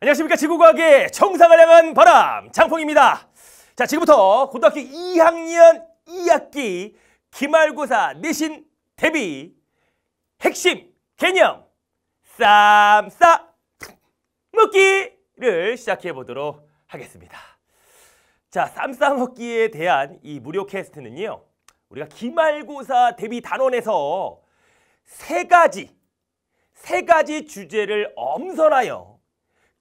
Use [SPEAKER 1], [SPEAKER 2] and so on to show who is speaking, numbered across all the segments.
[SPEAKER 1] 안녕하십니까 지구과학의 정상을 향한 바람 장풍입니다 자 지금부터 고등학교 2학년 2학기 기말고사 내신 대비 핵심 개념 쌈싸 먹기를 시작해 보도록 하겠습니다 자 쌈싸 먹기에 대한 이 무료 캐스트는요 우리가 기말고사 대비 단원에서 세 가지 세 가지 주제를 엄선하여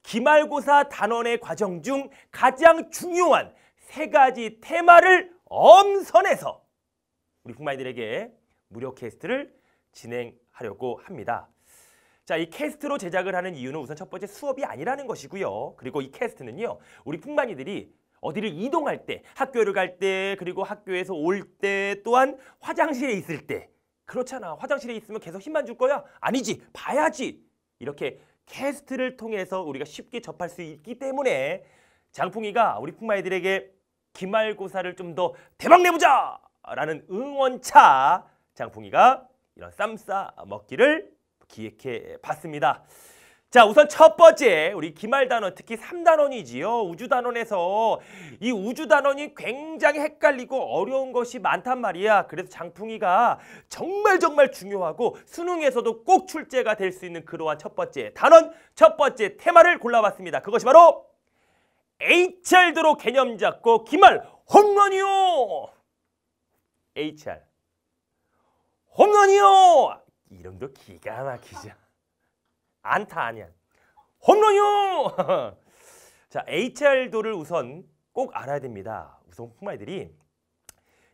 [SPEAKER 1] 기말고사 단원의 과정 중 가장 중요한 세 가지 테마를 엄선해서 우리 북마이들에게 무료 캐스트를 진행하려고 합니다. 자, 이 캐스트로 제작을 하는 이유는 우선 첫 번째 수업이 아니라는 것이고요. 그리고 이 캐스트는요. 우리 풍만이들이 어디를 이동할 때, 학교를 갈 때, 그리고 학교에서 올 때, 또한 화장실에 있을 때. 그렇잖아. 화장실에 있으면 계속 힘만 줄 거야? 아니지. 봐야지. 이렇게 캐스트를 통해서 우리가 쉽게 접할 수 있기 때문에 장풍이가 우리 풍마이들에게 기말고사를 좀 더 대박 내보자! 라는 응원차 장풍이가 이런 쌈싸 먹기를 기획해 봤습니다. 자 우선 첫 번째 우리 기말단원 특히 삼단원이지요 우주단원에서 이 우주단원이 굉장히 헷갈리고 어려운 것이 많단 말이야 그래서 장풍이가 정말 정말 중요하고 수능에서도 꼭 출제가 될 수 있는 그러한 첫 번째 단원 첫 번째 테마를 골라봤습니다 그것이 바로 HR도로 개념 잡고 기말 홈런이요 HR 홈런이요 이름도 기가 막히죠 안타 아니야. 홈런이요! 자, HR도를 우선 꼭 알아야 됩니다. 우선 흑마이들이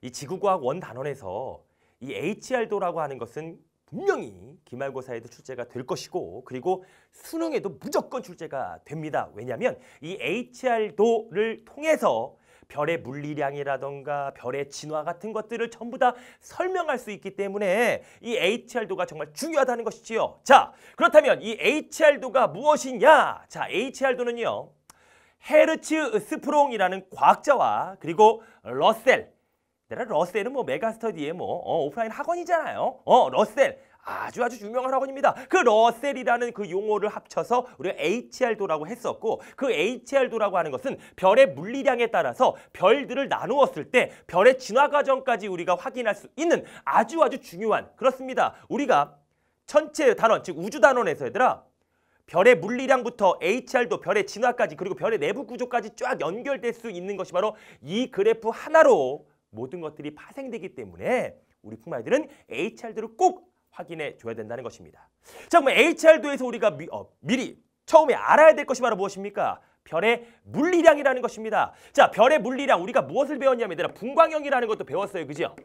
[SPEAKER 1] 이 지구과학 원단원에서 이 HR도라고 하는 것은 분명히 기말고사에도 출제가 될 것이고 그리고 수능에도 무조건 출제가 됩니다. 왜냐하면 이 HR도를 통해서 별의 물리량이라던가 별의 진화 같은 것들을 전부 다 설명할 수 있기 때문에 이 HR도가 정말 중요하다는 것이지요. 자, 그렇다면 이 HR도가 무엇이냐? 자, HR도는요. 헤르츠 스프롱이라는 과학자와 그리고 러셀 러셀은 뭐 메가스터디의 뭐 어, 오프라인 학원이잖아요. 어, 러셀 아주 아주 유명한 학원입니다. 그 러셀이라는 그 용어를 합쳐서 우리가 HR도라고 했었고 그 HR도라고 하는 것은 별의 물리량에 따라서 별들을 나누었을 때 별의 진화 과정까지 우리가 확인할 수 있는 아주 아주 중요한 그렇습니다. 우리가 천체 단원 즉 우주 단원에서 얘들아 별의 물리량부터 HR도 별의 진화까지 그리고 별의 내부 구조까지 쫙 연결될 수 있는 것이 바로 이 그래프 하나로 모든 것들이 파생되기 때문에 우리 풍마이들은 HR들을 꼭 확인해 줘야 된다는 것입니다. 자, 그럼 HR도에서 우리가 미, 어, 미리 처음에 알아야 될 것이 바로 무엇입니까? 별의 물리량이라는 것입니다. 자, 별의 물리량 우리가 무엇을 배웠냐면 얘들아 분광형이라는 것도 배웠어요. 그죠?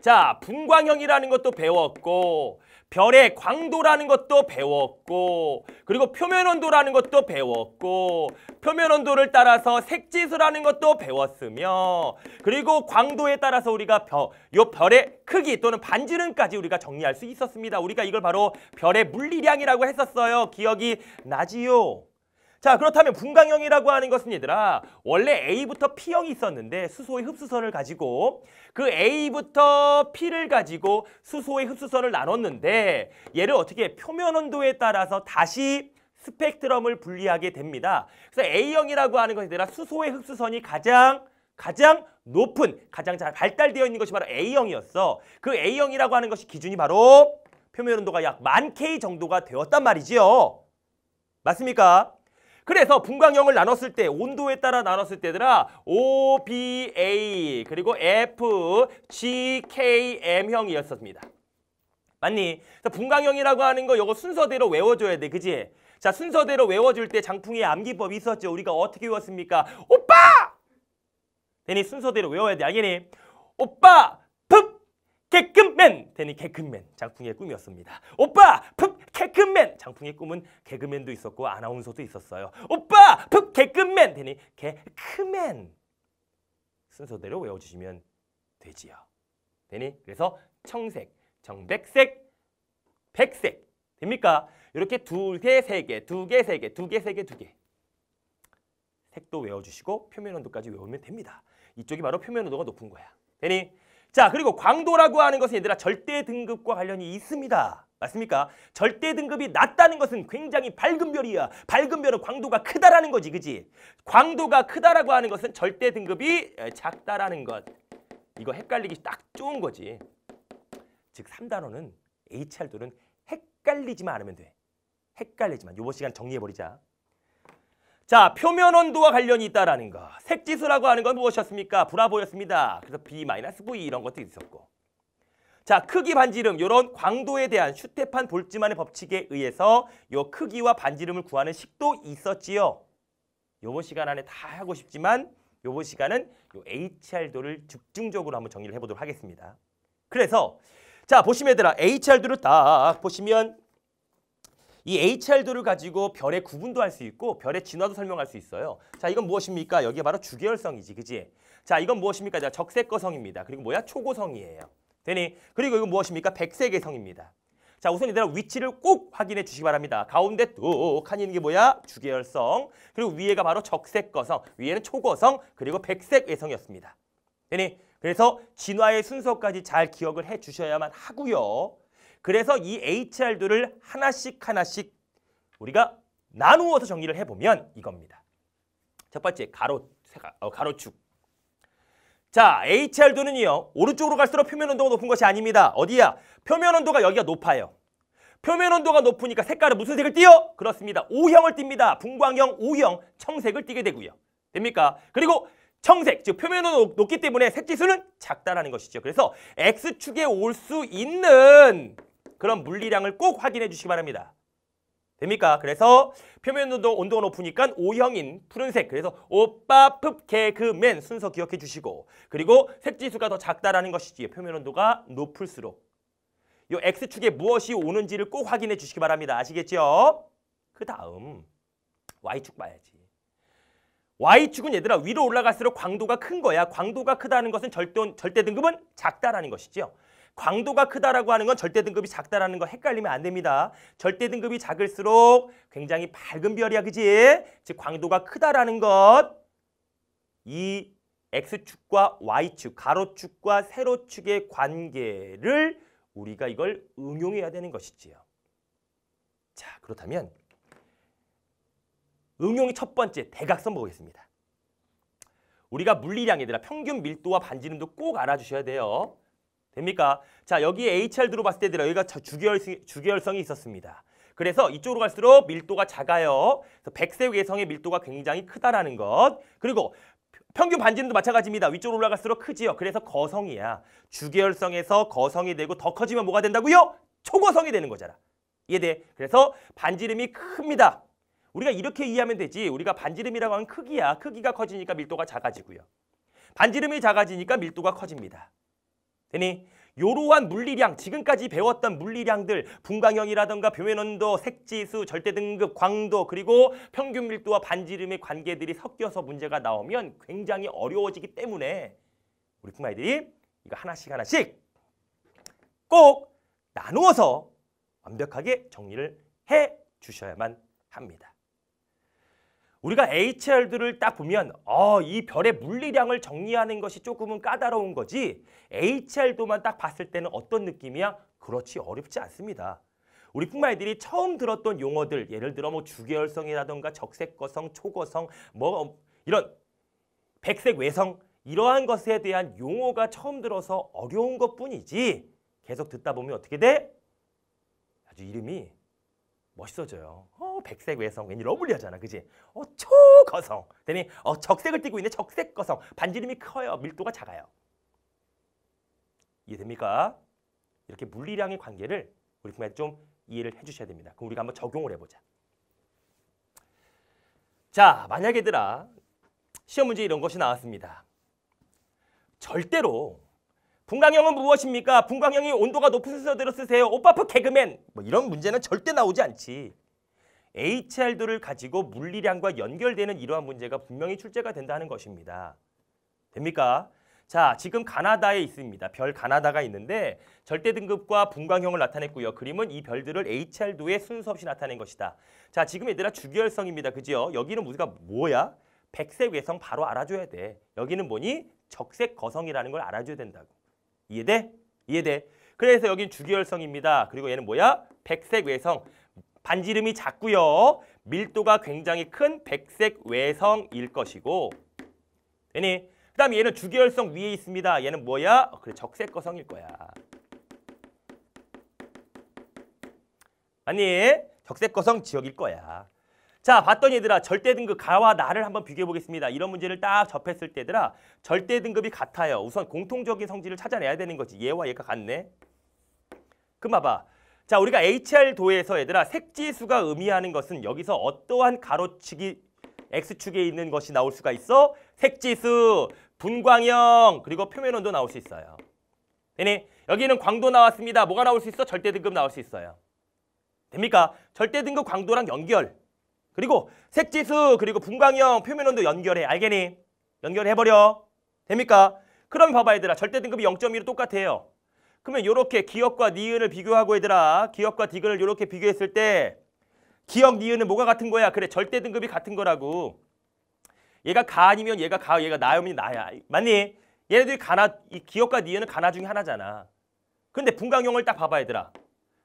[SPEAKER 1] 자, 분광형이라는 것도 배웠고 별의 광도라는 것도 배웠고 그리고 표면 온도라는 것도 배웠고 표면 온도를 따라서 색지수라는 것도 배웠으며 그리고 광도에 따라서 우리가 별, 요 별의 크기 또는 반지름까지 우리가 정리할 수 있었습니다. 우리가 이걸 바로 별의 물리량이라고 했었어요. 기억이 나지요? 자 그렇다면 분광형이라고 하는 것은 얘들아 원래 A부터 P형이 있었는데 수소의 흡수선을 가지고 그 A부터 P를 가지고 수소의 흡수선을 나눴는데 얘를 어떻게 표면 온도에 따라서 다시 스펙트럼을 분리하게 됩니다. 그래서 A형이라고 하는 것이 얘들아 수소의 흡수선이 가장 가장 높은 가장 잘 발달되어 있는 것이 바로 A형이었어. 그 A형이라고 하는 것이 기준이 바로 표면 온도가 약만 K 정도가 되었단 말이지요. 맞습니까? 그래서 분광형을 나눴을 때 온도에 따라 나눴을 때들아 O, B, A 그리고 F, G, K, M형이었습니다. 맞니? 분광형이라고 하는 거 이거 순서대로 외워줘야 돼. 그지? 자 순서대로 외워줄 때 장풍의 암기법이 있었죠. 우리가 어떻게 외웠습니까? 오빠! 대니 순서대로 외워야 돼. 알겠니? 오빠! 푹! 개끔맨! 대니 개끔맨. 장풍의 꿈이었습니다. 오빠! 푹! 개그맨 장풍의 꿈은 개그맨도 있었고 아나운서도 있었어요 오빠 푹 개그맨 되니 개그맨 순서대로 외워주시면 되지요 되니 그래서 청색 정백색 백색 됩니까? 이렇게 두 개, 세 개, 두 개, 세 개, 두 개, 세 개, 두 개. 색도 외워주시고 표면 온도까지 외우면 됩니다. 이쪽이 바로 표면 온도가 높은 거야. 되니? 자, 그리고 광도라고 하는 것은 얘들아 절대 등급과 관련이 있습니다. 맞습니까? 절대 등급이 낮다는 것은 굉장히 밝은 별이야. 밝은 별은 광도가 크다라는 거지, 그지? 광도가 크다라고 하는 것은 절대 등급이 작다라는 것. 이거 헷갈리기 딱 좋은 거지. 즉3단원은 HR도는 헷갈리지만 않으면 돼. 헷갈리지만. 요번 시간 정리해버리자. 자, 표면 온도와 관련이 있다라는 거. 색지수라고 하는 건 무엇이었습니까? 브라보였습니다. 그래서 B-V 이런 것도 있었고. 자, 크기 반지름 요런 광도에 대한 슈테판 볼츠만의 법칙에 의해서 요 크기와 반지름을 구하는 식도 있었지요. 요번 시간 안에 다 하고 싶지만 요번 시간은 요 HR도를 집중적으로 한번 정리를 해 보도록 하겠습니다. 그래서 자, 보시면 얘들아 HR도를 딱 보시면 이 HR도를 가지고 별의 구분도 할 수 있고 별의 진화도 설명할 수 있어요. 자, 이건 무엇입니까? 여기에 바로 주계열성이지, 그지? 자, 이건 무엇입니까? 자, 적색거성입니다. 그리고 뭐야? 초고성이에요. 되니? 그리고 이건 무엇입니까? 백색 개성입니다. 자, 우선 이대로 위치를 꼭 확인해 주시기 바랍니다. 가운데 뚝한이 있는 게 뭐야? 주계열성. 그리고 위에가 바로 적색거성, 위에는 초거성, 그리고 백색외성이었습니다. 되니? 그래서 진화의 순서까지 잘 기억을 해 주셔야만 하고요. 그래서 이 h r 들을 하나씩 하나씩 우리가 나누어서 정리를 해보면 이겁니다. 첫 번째, 가로, 어, 가로축. 자, HR도는요. 오른쪽으로 갈수록 표면 온도가 높은 것이 아닙니다. 어디야? 표면 온도가 여기가 높아요. 표면 온도가 높으니까 색깔은 무슨 색을 띄요? 그렇습니다. O형을 띕니다분광형 O형, 청색을 띄게 되고요. 됩니까? 그리고 청색, 즉 표면 온도 높기 때문에 색지수는 작다라는 것이죠. 그래서 X축에 올 수 있는 그런 물리량을 꼭 확인해 주시기 바랍니다. 됩니까? 그래서 표면 온도 온도가 높으니까 O형인 푸른색 그래서 오빠 풋 개그맨 순서 기억해 주시고 그리고 색지수가 더 작다라는 것이지 표면 온도가 높을수록 이 X축에 무엇이 오는지를 꼭 확인해 주시기 바랍니다. 아시겠죠? 그 다음 Y축 봐야지. Y축은 얘들아 위로 올라갈수록 광도가 큰 거야. 광도가 크다는 것은 절대, 절대 등급은 작다라는 것이지요. 광도가 크다라고 하는 건 절대 등급이 작다라는 거 헷갈리면 안 됩니다. 절대 등급이 작을수록 굉장히 밝은 별이야, 그지? 즉 광도가 크다라는 것, 이 X축과 Y축, 가로축과 세로축의 관계를 우리가 이걸 응용해야 되는 것이지요. 자, 그렇다면 응용의 첫 번째 대각선 보겠습니다. 우리가 물리량 얘들아 평균 밀도와 반지름도 꼭 알아주셔야 돼요. 됩니까? 자, 여기 에 HR 들어봤을 때들 여기가 주기열성, 주기열성이 있었습니다. 그래서 이쪽으로 갈수록 밀도가 작아요. 그래서 백색 외성의 밀도가 굉장히 크다라는 것. 그리고 평균 반지름도 마찬가지입니다. 위쪽으로 올라갈수록 크지요. 그래서 거성이야. 주계열성에서 거성이 되고 더 커지면 뭐가 된다고요? 초거성이 되는 거잖아. 이해돼? 그래서 반지름이 큽니다. 우리가 이렇게 이해하면 되지. 우리가 반지름이라고 하면 크기야. 크기가 커지니까 밀도가 작아지고요. 반지름이 작아지니까 밀도가 커집니다. 되니? 요러한 물리량, 지금까지 배웠던 물리량들, 분광형이라든가 표면온도, 색지수, 절대등급, 광도, 그리고 평균 밀도와 반지름의 관계들이 섞여서 문제가 나오면 굉장히 어려워지기 때문에 우리 쿵아이들이 이거 하나씩 하나씩 꼭 나누어서 완벽하게 정리를 해 주셔야만 합니다. 우리가 HR들을 딱 보면 어, 이 별의 물리량을 정리하는 것이 조금은 까다로운 거지 HR도만 딱 봤을 때는 어떤 느낌이야? 그렇지 어렵지 않습니다. 우리 쿵마이들이 처음 들었던 용어들 예를 들어 뭐 주계열성이라던가 적색거성, 초거성 뭐 이런 백색 외성 이러한 것에 대한 용어가 처음 들어서 어려운 것뿐이지 계속 듣다 보면 어떻게 돼? 아주 이름이 멋있어져요. 어, 백색 외성 왠지 러블리하잖아, 그지? 어, 초거성. 되니 어, 적색을 띠고 있는 적색 거성. 반지름이 커요, 밀도가 작아요. 이해됩니까? 이렇게 물리량의 관계를 우리 분야 좀 이해를 해주셔야 됩니다. 그럼 우리가 한번 적용을 해보자. 자, 만약 얘들아 시험 문제 이런 것이 나왔습니다. 절대로 분광형은 무엇입니까? 분광형이 온도가 높은 순서대로 쓰세요. 오빠프 개그맨. 뭐 이런 문제는 절대 나오지 않지. HR도를 가지고 물리량과 연결되는 이러한 문제가 분명히 출제가 된다는 것입니다. 됩니까? 자, 지금 가나다에 있습니다. 별 가나다가 있는데 절대 등급과 분광형을 나타냈고요. 그림은 이 별들을 HR도의 순서 없이 나타낸 것이다. 자, 지금 얘들아 주기열성입니다. 그지요? 여기는 우리가 뭐야? 백색 외성 바로 알아줘야 돼. 여기는 뭐니? 적색 거성이라는 걸 알아줘야 된다고. 이해돼? 이해돼. 그래서 여긴 주기열성입니다. 그리고 얘는 뭐야? 백색 외성. 반지름이 작고요. 밀도가 굉장히 큰 백색 외성일 것이고 되니? 그 다음에 얘는 주기열성 위에 있습니다. 얘는 뭐야? 어, 그래 적색거성일 거야. 아니 적색거성 지역일 거야. 자, 봤더니 얘들아 절대 등급 가와 나를 한번 비교해 보겠습니다. 이런 문제를 딱 접했을 때 얘들아 절대 등급이 같아요. 우선 공통적인 성질을 찾아내야 되는 거지. 얘와 얘가 같네. 그럼 봐봐. 자, 우리가 HR 도에서 얘들아 색지수가 의미하는 것은 여기서 어떠한 가로치기 X축에 있는 것이 나올 수가 있어? 색지수, 분광형, 그리고 표면온도 나올 수 있어요. 되니? 여기는 광도 나왔습니다. 뭐가 나올 수 있어? 절대 등급 나올 수 있어요. 됩니까? 절대 등급 광도랑 연결. 그리고 색지수 그리고 분광형 표면 온도 연결해. 알겠니? 연결해버려. 됩니까? 그럼 봐봐 얘들아. 절대 등급이 0.1로 똑같아요. 그러면 이렇게 기역과 니은을 비교하고 얘들아. 기역과 디귿을 이렇게 비교했을 때기역 니은은 뭐가 같은 거야? 그래. 절대 등급이 같은 거라고. 얘가 가 아니면 얘가 가, 얘가 나면 나야. 맞니? 얘네들이 가나, 이기역과 니은은 가나 중에 하나잖아. 근데 분광형을 딱 봐봐 얘들아.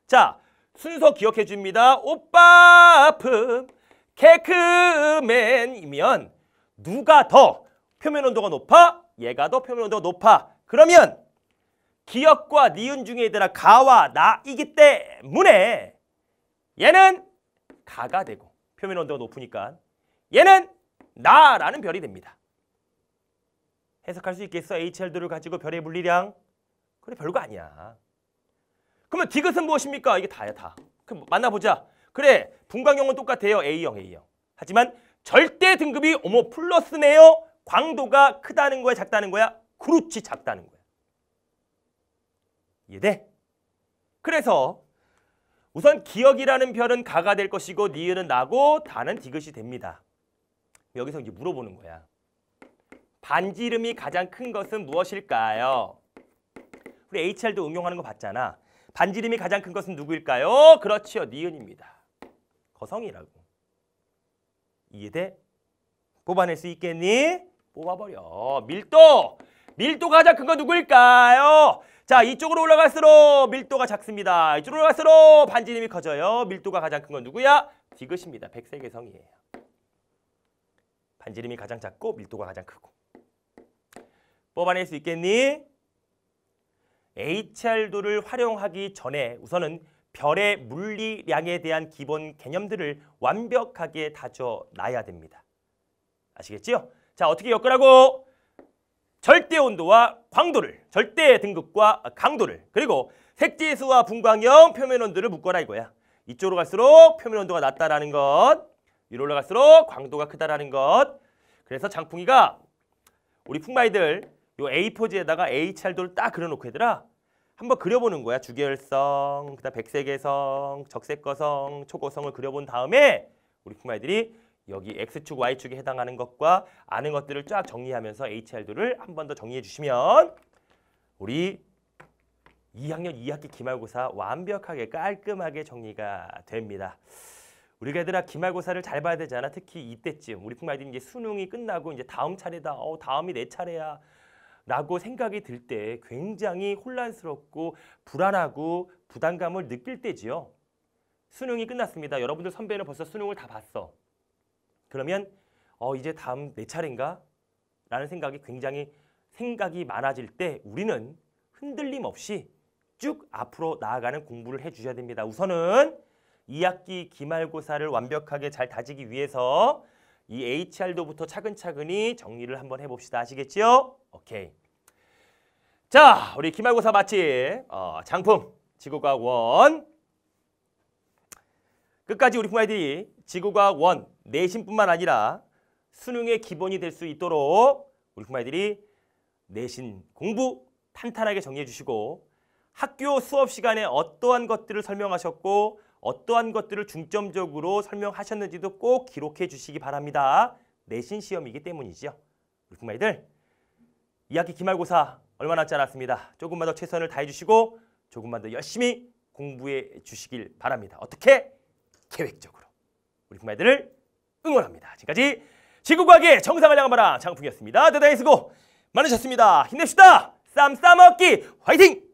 [SPEAKER 1] 자, 순서 기억해 줍니다. 오빠 아픔. 케크맨이면 누가 더 표면 온도가 높아? 얘가 더 표면 온도가 높아. 그러면 기역과 니은 중에 얘들아 가와 나이기 때문에 얘는 가가 되고 표면 온도가 높으니까 얘는 나라는 별이 됩니다. 해석할 수 있겠어? HL도를 가지고 별의 물리량? 그래 별거 아니야. 그러면 디귿은 무엇입니까? 이게 다야 다. 그럼 만나보자. 그래 분광형은 똑같아요 A형 A형 하지만 절대 등급이 오모 플러스네요 광도가 크다는 거야 작다는 거야 그렇지 작다는 거야 이해돼? 그래서 우선 기억이라는 별은 가가 될 것이고 니은은 나고 다는 디귿이 됩니다 여기서 이제 물어보는 거야 반지름이 가장 큰 것은 무엇일까요? 우리 HR도 응용하는 거 봤잖아 반지름이 가장 큰 것은 누구일까요? 그렇지요. 니은입니다. 거성이라고. 이해돼? 뽑아낼 수 있겠니? 뽑아버려. 밀도! 밀도가 가장 큰 건 누구일까요? 자, 이쪽으로 올라갈수록 밀도가 작습니다. 이쪽으로 올라갈수록 반지름이 커져요. 밀도가 가장 큰 건 누구야? 디귿입니다. 백색의 성이에요. 반지름이 가장 작고 밀도가 가장 크고. 뽑아낼 수 있겠니? HR도를 활용하기 전에 우선은 별의 물리량에 대한 기본 개념들을 완벽하게 다져놔야 됩니다. 아시겠지요? 자, 어떻게 엮으라고? 절대 온도와 광도를, 절대 등급과 강도를, 그리고 색지수와 분광형 표면 온도를 묶어라 이거야. 이쪽으로 갈수록 표면 온도가 낮다라는 것, 위로 올라갈수록 광도가 크다라는 것. 그래서 장풍이가 우리 풍마이들 요 A4지에다가 H알도를 딱 그려놓고 해들라 한번 그려보는 거야. 주계열성, 그다음 백색의성 적색거성, 초고성을 그려본 다음에 우리 품아이들이 여기 X축, Y축에 해당하는 것과 아는 것들을 쫙 정리하면서 HR도를 한 번 더 정리해 주시면 우리 2학년 2학기 기말고사 완벽하게 깔끔하게 정리가 됩니다. 우리가 얘들아 기말고사를 잘 봐야 되잖아. 특히 이때쯤 우리 품아이들이 이제 수능이 끝나고 이제 다음 차례다. 어, 다음이 내 차례야. 라고 생각이 들 때 굉장히 혼란스럽고 불안하고 부담감을 느낄 때지요. 수능이 끝났습니다. 여러분들 선배는 벌써 수능을 다 봤어. 그러면 어 이제 다음 내 차례인가? 라는 생각이 굉장히 생각이 많아질 때 우리는 흔들림 없이 쭉 앞으로 나아가는 공부를 해주셔야 됩니다. 우선은 2학기 기말고사를 완벽하게 잘 다지기 위해서 이 HR도부터 차근차근히 정리를 한번 해봅시다. 아시겠지요? 오케이. 자, 우리 기말고사 마치 어, 장품 지구과학 원 끝까지 우리 부모아이들이 지구과학 원 내신뿐만 아니라 수능의 기본이 될 수 있도록 우리 부모아들이 내신 공부 탄탄하게 정리해 주시고 학교 수업 시간에 어떠한 것들을 설명하셨고 어떠한 것들을 중점적으로 설명하셨는지도 꼭 기록해 주시기 바랍니다. 내신 시험이기 때문이죠 우리 국마이들 2학기 기말고사 얼마 남지 않았습니다. 조금만 더 최선을 다해 주시고 조금만 더 열심히 공부해 주시길 바랍니다. 어떻게? 계획적으로. 우리 국마이들을 응원합니다. 지금까지 지구과학의 정상을 향한 바람 장풍이었습니다. 대단히 수고 많으셨습니다. 힘냅시다. 쌈 싸먹기 화이팅!